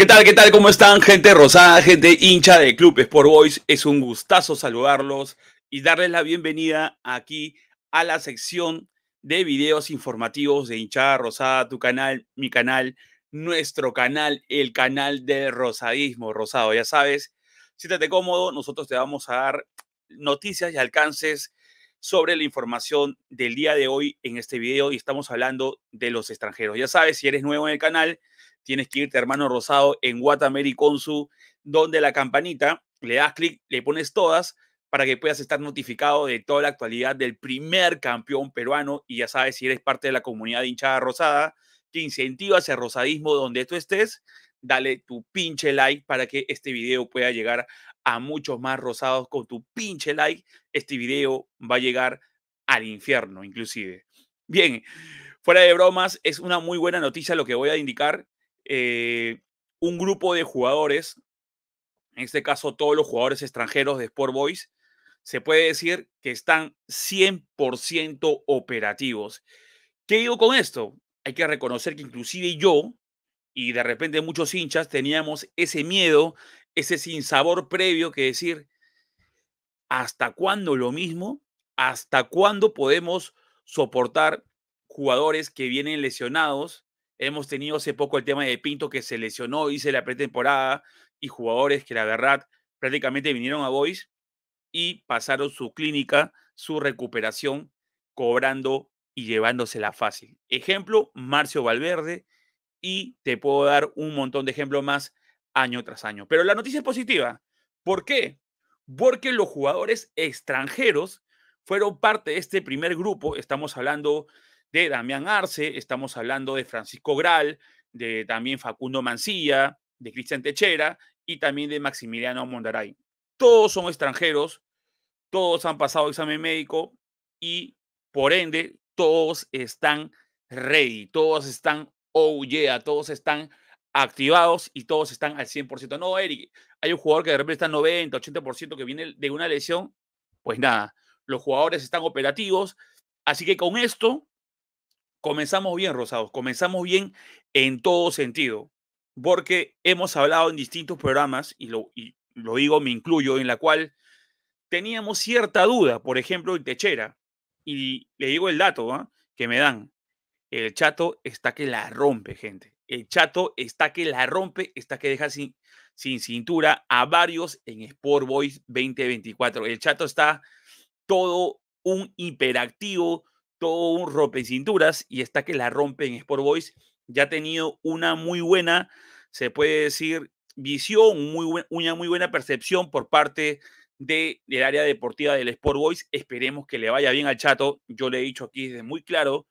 ¿Qué tal? ¿Qué tal? ¿Cómo están? Gente rosada, gente hincha de Club Sport Voice Es un gustazo saludarlos y darles la bienvenida aquí a la sección de videos informativos de hinchada rosada, tu canal, mi canal, nuestro canal, el canal del rosadismo rosado. Ya sabes, siéntate cómodo, nosotros te vamos a dar noticias y alcances sobre la información del día de hoy en este video y estamos hablando de los extranjeros. Ya sabes, si eres nuevo en el canal, tienes que irte hermano rosado en Watameri donde la campanita, le das clic, le pones todas para que puedas estar notificado de toda la actualidad del primer campeón peruano y ya sabes, si eres parte de la comunidad de hinchada rosada, que incentiva hacia rosadismo donde tú estés, dale tu pinche like para que este video pueda llegar a muchos más rosados. Con tu pinche like, este video va a llegar al infierno inclusive. Bien, fuera de bromas, es una muy buena noticia lo que voy a indicar. Eh, un grupo de jugadores, en este caso todos los jugadores extranjeros de Sport Boys, se puede decir que están 100% operativos. ¿Qué digo con esto? Hay que reconocer que inclusive yo, y de repente muchos hinchas teníamos ese miedo, ese sinsabor previo que decir, ¿hasta cuándo lo mismo? ¿Hasta cuándo podemos soportar jugadores que vienen lesionados? Hemos tenido hace poco el tema de Pinto que se lesionó, hice la pretemporada y jugadores que la verdad prácticamente vinieron a Boys y pasaron su clínica, su recuperación, cobrando y llevándosela fácil. Ejemplo, Marcio Valverde, y te puedo dar un montón de ejemplos más año tras año. Pero la noticia es positiva. ¿Por qué? Porque los jugadores extranjeros fueron parte de este primer grupo. Estamos hablando de Damián Arce, estamos hablando de Francisco Gral, de también Facundo Mancilla, de Cristian Techera y también de Maximiliano Mondaray. Todos son extranjeros, todos han pasado examen médico y por ende todos están ready, todos están oh yeah, todos están activados y todos están al 100%. No, Eric, hay un jugador que de repente está al 90, 80% que viene de una lesión. Pues nada, los jugadores están operativos. Así que con esto comenzamos bien, Rosados, comenzamos bien en todo sentido, porque hemos hablado en distintos programas, y lo, digo, me incluyo, en la cual teníamos cierta duda, por ejemplo, en Techera, y le digo el dato ¿ah? que me dan, el chato está que la rompe, gente. El chato está que la rompe, está que deja sin, sin cintura a varios en Sport Boys 2024. El chato está todo un hiperactivo, todo un rompecinturas y está que la rompe en Sport Boys. Ya ha tenido una muy buena, se puede decir, visión, muy una muy buena percepción por parte del área deportiva del Sport Boys. Esperemos que le vaya bien al chato. Yo le he dicho aquí desde muy claro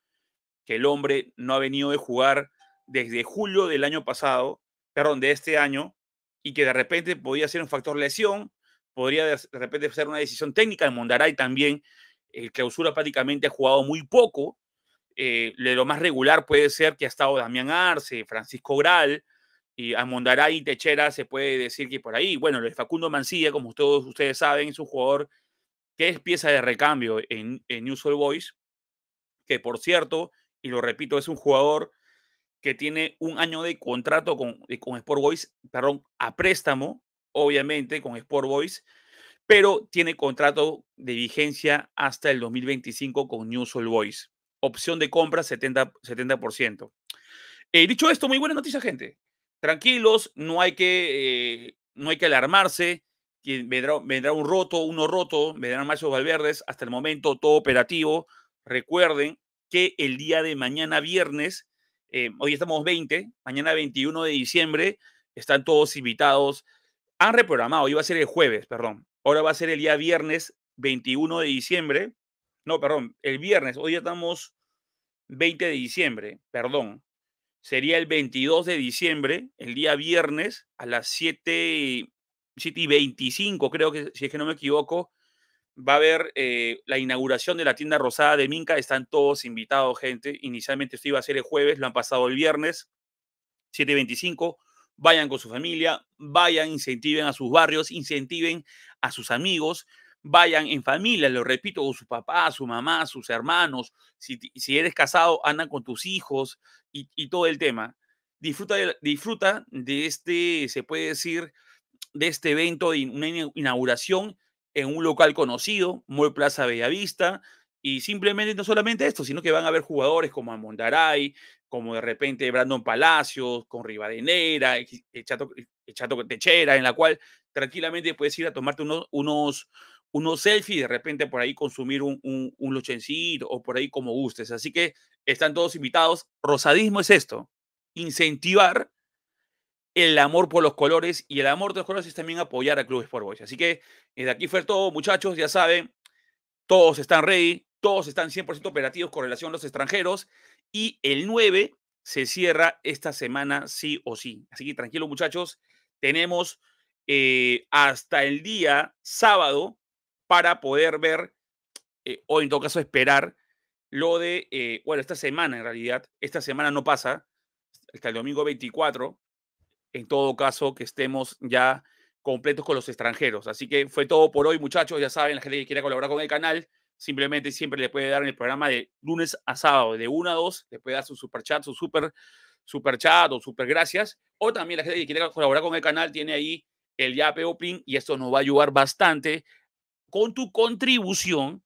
que el hombre no ha venido de jugar desde julio del año pasado, perdón, de este año, y que de repente podía ser un factor lesión, podría de repente ser una decisión técnica. En Mondaray también, el clausura prácticamente ha jugado muy poco. de eh, lo más regular puede ser que ha estado Damián Arce, Francisco Gral, y a Mondaray y Techera se puede decir que por ahí. Bueno, el Facundo Mancilla, como todos ustedes saben, es un jugador que es pieza de recambio en, en New Soul Boys, que por cierto, y lo repito, es un jugador que tiene un año de contrato con, eh, con Sport Boys, perdón, a préstamo, obviamente, con Sport Boys, pero tiene contrato de vigencia hasta el 2025 con New Soul Boys. Opción de compra 70%. 70%. he dicho esto, muy buena noticia, gente. Tranquilos, no hay que, eh, no hay que alarmarse. Vendrá, vendrá un roto, uno roto, vendrán machos Valverdes. Hasta el momento, todo operativo. Recuerden, que el día de mañana viernes, eh, hoy estamos 20, mañana 21 de diciembre, están todos invitados. Han reprogramado, iba a ser el jueves, perdón. Ahora va a ser el día viernes 21 de diciembre. No, perdón, el viernes, hoy estamos 20 de diciembre, perdón. Sería el 22 de diciembre, el día viernes, a las 7, 7 y 25, creo que, si es que no me equivoco, va a haber eh, la inauguración de la tienda rosada de Minca. Están todos invitados, gente. Inicialmente esto iba a ser el jueves, lo han pasado el viernes, 7.25. Vayan con su familia, vayan, incentiven a sus barrios, incentiven a sus amigos, vayan en familia, lo repito, con su papá, su mamá, sus hermanos. Si, si eres casado, andan con tus hijos y, todo el tema. Disfruta de, disfruta de este, se puede decir, de este evento, de una inauguración en un local conocido, muy Plaza Bellavista, y simplemente no solamente esto, sino que van a haber jugadores como Amondaray, como de repente Brandon Palacios, con Rivadeneira, Chato, Chato Techera, en la cual tranquilamente puedes ir a tomarte unos, unos, unos selfies, de repente por ahí consumir un, un, un o por ahí como gustes. Así que están todos invitados. Rosadismo es esto, incentivar el amor por los colores y el amor de los colores es también apoyar a Club Sport Boys. Así que desde eh, aquí fue todo, muchachos, ya saben, todos están ready, todos están 100% operativos con relación a los extranjeros y el 9 se cierra esta semana sí o sí. Así que tranquilo, muchachos, tenemos eh, hasta el día sábado para poder ver, eh, o en todo caso esperar, lo de, bueno, esta semana en realidad, esta semana no pasa, hasta el domingo 24, en todo caso, que estemos ya completos con los extranjeros. Así que fue todo por hoy, muchachos. Ya saben, la gente que quiera colaborar con el canal, simplemente siempre le puede dar en el programa de lunes a sábado, de 1 a 2, le puede dar su super chat, su super, super chat o super gracias. O también la gente que quiera colaborar con el canal tiene ahí el Yape pin y esto nos va a ayudar bastante con tu contribución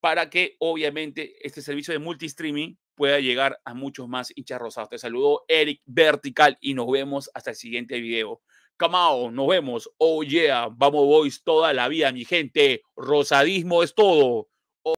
para que obviamente este servicio de multistreaming, pueda llegar a muchos más hinchas rosados. Te saludo Eric Vertical y nos vemos hasta el siguiente video. Camao, nos vemos. Oh yeah, vamos boys toda la vida, mi gente. Rosadismo es todo.